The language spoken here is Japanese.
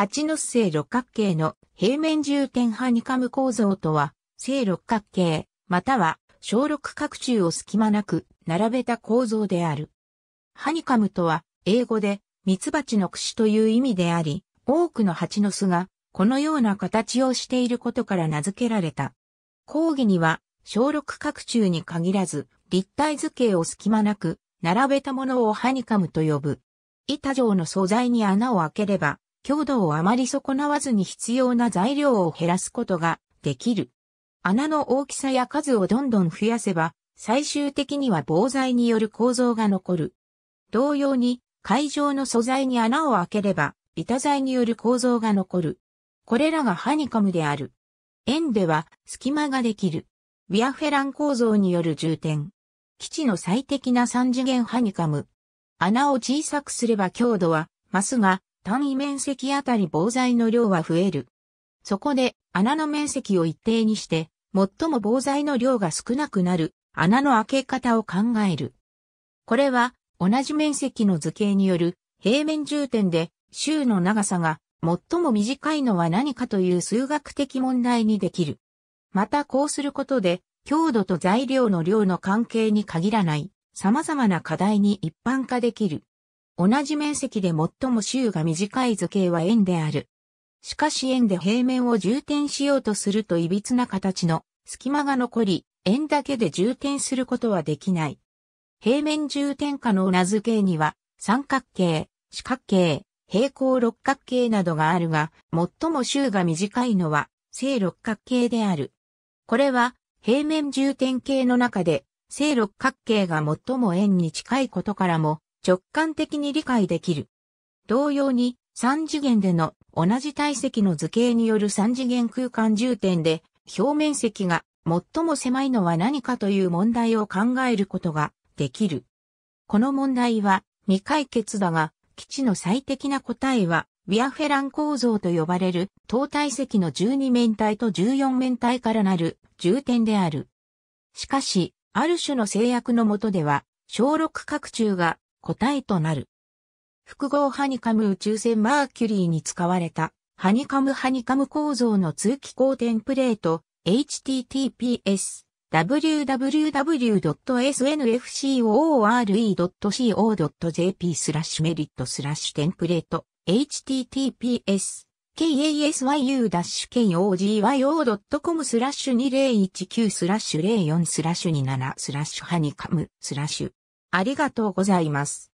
八の正六角形の平面重点ハニカム構造とは、正六角形、または小六角柱を隙間なく並べた構造である。ハニカムとは、英語で、蜜蜂の串という意味であり、多くの蜂の巣が、このような形をしていることから名付けられた。講義には、小六角柱に限らず、立体図形を隙間なく、並べたものをハニカムと呼ぶ。板状の素材に穴を開ければ、強度をあまり損なわずに必要な材料を減らすことができる。穴の大きさや数をどんどん増やせば、最終的には防材による構造が残る。同様に、会場の素材に穴を開ければ、板材による構造が残る。これらがハニカムである。円では隙間ができる。ビアフェラン構造による重点。基地の最適な三次元ハニカム。穴を小さくすれば強度は増すが、単位面積あたり防災の量は増える。そこで穴の面積を一定にして、最も防災の量が少なくなる穴の開け方を考える。これは同じ面積の図形による平面重点で周の長さが最も短いのは何かという数学的問題にできる。またこうすることで強度と材料の量の関係に限らない様々な課題に一般化できる。同じ面積で最も周が短い図形は円である。しかし円で平面を充填しようとすると歪な形の隙間が残り、円だけで充填することはできない。平面充填可能名付形には、三角形、四角形、平行六角形などがあるが、最も周が短いのは、正六角形である。これは、平面充填形の中で、正六角形が最も円に近いことからも、直感的に理解できる。同様に、三次元での同じ体積の図形による三次元空間重点で、表面積が最も狭いのは何かという問題を考えることができる。この問題は未解決だが、基地の最適な答えは、ビアフェラン構造と呼ばれる等体積の12面体と14面体からなる重点である。しかし、ある種の制約のもとでは、小6角柱が答えとなる。複合ハニカム宇宙船マーキュリーに使われたハニカムハニカム構造の通気口テンプレート https www.snfcore.co.jp スラッシュメリットスラッシュテンプレート https kasyu-kogyo.com スラッシュ2019スラッシュ04スラッシュ27スラッシュハニカムスラッシュありがとうございます。